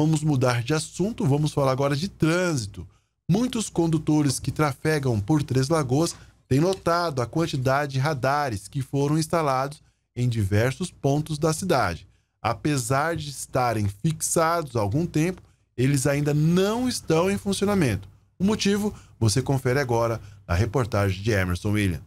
Vamos mudar de assunto, vamos falar agora de trânsito. Muitos condutores que trafegam por Três Lagoas têm notado a quantidade de radares que foram instalados em diversos pontos da cidade. Apesar de estarem fixados há algum tempo, eles ainda não estão em funcionamento. O motivo você confere agora na reportagem de Emerson William.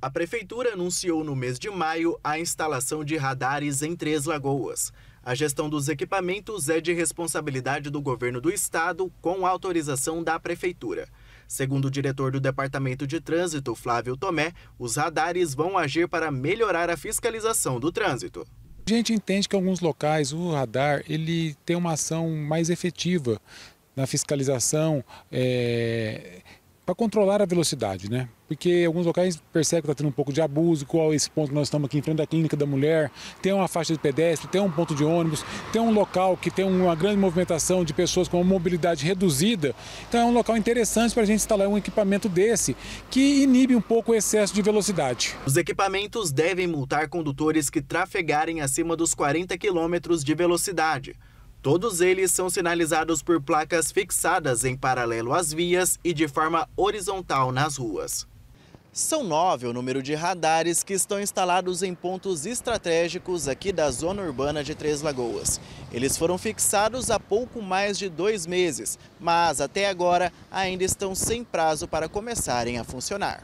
A prefeitura anunciou no mês de maio a instalação de radares em Três Lagoas. A gestão dos equipamentos é de responsabilidade do governo do estado, com autorização da prefeitura. Segundo o diretor do Departamento de Trânsito, Flávio Tomé, os radares vão agir para melhorar a fiscalização do trânsito. A gente entende que em alguns locais o radar ele tem uma ação mais efetiva na fiscalização, é, para controlar a velocidade, né? Porque alguns locais percebem que está tendo um pouco de abuso, qual é esse ponto que nós estamos aqui em frente da clínica da mulher, tem uma faixa de pedestre, tem um ponto de ônibus, tem um local que tem uma grande movimentação de pessoas com mobilidade reduzida. Então é um local interessante para a gente instalar um equipamento desse que inibe um pouco o excesso de velocidade. Os equipamentos devem multar condutores que trafegarem acima dos 40 km de velocidade. Todos eles são sinalizados por placas fixadas em paralelo às vias e de forma horizontal nas ruas. São nove o número de radares que estão instalados em pontos estratégicos aqui da zona urbana de Três Lagoas. Eles foram fixados há pouco mais de dois meses, mas até agora ainda estão sem prazo para começarem a funcionar.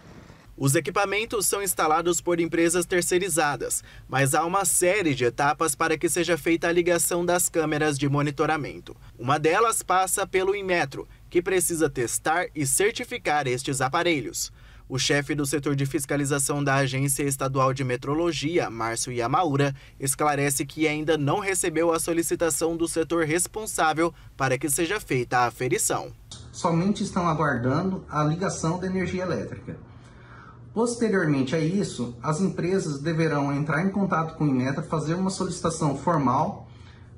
Os equipamentos são instalados por empresas terceirizadas, mas há uma série de etapas para que seja feita a ligação das câmeras de monitoramento. Uma delas passa pelo Inmetro, que precisa testar e certificar estes aparelhos. O chefe do setor de fiscalização da Agência Estadual de Metrologia, Márcio Yamaura, esclarece que ainda não recebeu a solicitação do setor responsável para que seja feita a aferição. Somente estão aguardando a ligação da energia elétrica. Posteriormente a isso, as empresas deverão entrar em contato com o Inmetro, fazer uma solicitação formal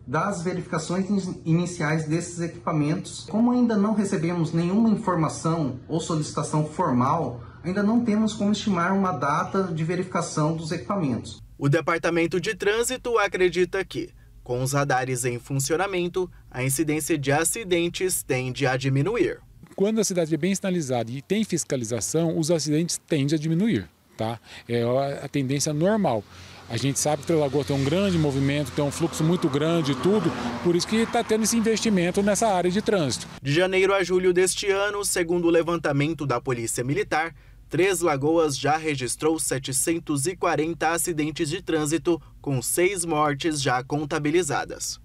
das verificações iniciais desses equipamentos. Como ainda não recebemos nenhuma informação ou solicitação formal, ainda não temos como estimar uma data de verificação dos equipamentos. O Departamento de Trânsito acredita que, com os radares em funcionamento, a incidência de acidentes tende a diminuir. Quando a cidade é bem sinalizada e tem fiscalização, os acidentes tendem a diminuir. Tá? É a tendência normal. A gente sabe que Trelagoa tem um grande movimento, tem um fluxo muito grande e tudo, por isso que está tendo esse investimento nessa área de trânsito. De janeiro a julho deste ano, segundo o levantamento da Polícia Militar, Três Lagoas já registrou 740 acidentes de trânsito, com seis mortes já contabilizadas.